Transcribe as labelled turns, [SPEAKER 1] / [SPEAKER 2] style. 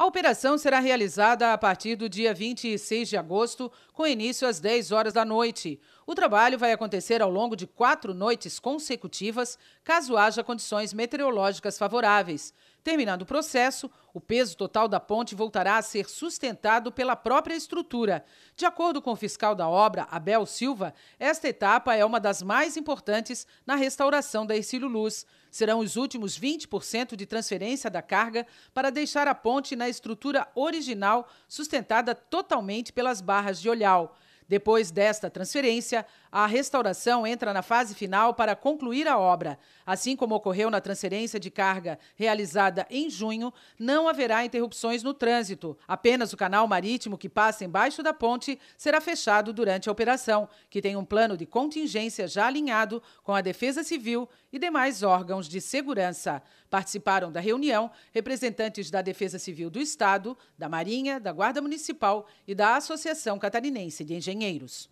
[SPEAKER 1] A operação será realizada a partir do dia 26 de agosto, com início às 10 horas da noite. O trabalho vai acontecer ao longo de quatro noites consecutivas, caso haja condições meteorológicas favoráveis. Terminado o processo, o peso total da ponte voltará a ser sustentado pela própria estrutura. De acordo com o fiscal da obra, Abel Silva, esta etapa é uma das mais importantes na restauração da Ercílio Luz. Serão os últimos 20% de transferência da carga para deixar a ponte na estrutura original, sustentada totalmente pelas barras de olhau. Depois desta transferência, a restauração entra na fase final para concluir a obra. Assim como ocorreu na transferência de carga realizada em junho, não haverá interrupções no trânsito. Apenas o canal marítimo que passa embaixo da ponte será fechado durante a operação, que tem um plano de contingência já alinhado com a Defesa Civil e demais órgãos de segurança. Participaram da reunião representantes da Defesa Civil do Estado, da Marinha, da Guarda Municipal e da Associação Catarinense de Engenharia marinheiros.